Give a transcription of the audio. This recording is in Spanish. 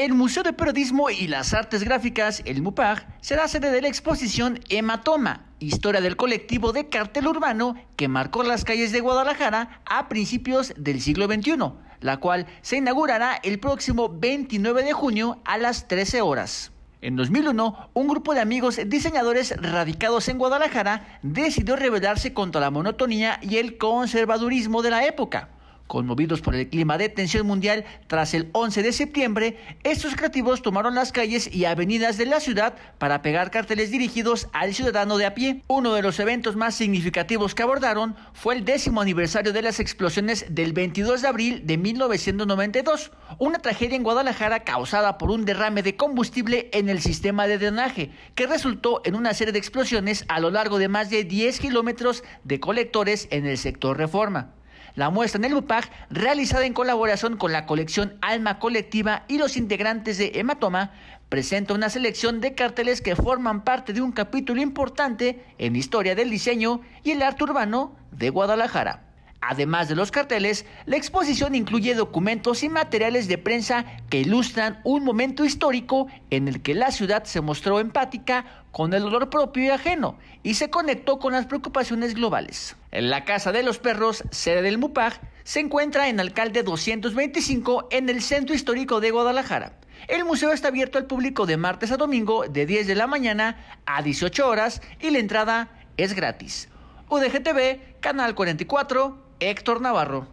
El Museo de Periodismo y las Artes Gráficas, el MUPAG, será sede de la exposición Hematoma, historia del colectivo de cartel urbano que marcó las calles de Guadalajara a principios del siglo XXI, la cual se inaugurará el próximo 29 de junio a las 13 horas. En 2001, un grupo de amigos diseñadores radicados en Guadalajara decidió rebelarse contra la monotonía y el conservadurismo de la época Conmovidos por el clima de tensión mundial tras el 11 de septiembre, estos creativos tomaron las calles y avenidas de la ciudad para pegar carteles dirigidos al ciudadano de a pie. Uno de los eventos más significativos que abordaron fue el décimo aniversario de las explosiones del 22 de abril de 1992, una tragedia en Guadalajara causada por un derrame de combustible en el sistema de drenaje, que resultó en una serie de explosiones a lo largo de más de 10 kilómetros de colectores en el sector Reforma. La muestra en el Bupac, realizada en colaboración con la colección Alma Colectiva y los integrantes de Hematoma, presenta una selección de carteles que forman parte de un capítulo importante en la historia del diseño y el arte urbano de Guadalajara. Además de los carteles, la exposición incluye documentos y materiales de prensa que ilustran un momento histórico en el que la ciudad se mostró empática con el dolor propio y ajeno y se conectó con las preocupaciones globales. En la Casa de los Perros, sede del MUPAG, se encuentra en Alcalde 225 en el Centro Histórico de Guadalajara. El museo está abierto al público de martes a domingo de 10 de la mañana a 18 horas y la entrada es gratis. UDGTV, Canal 44 Héctor Navarro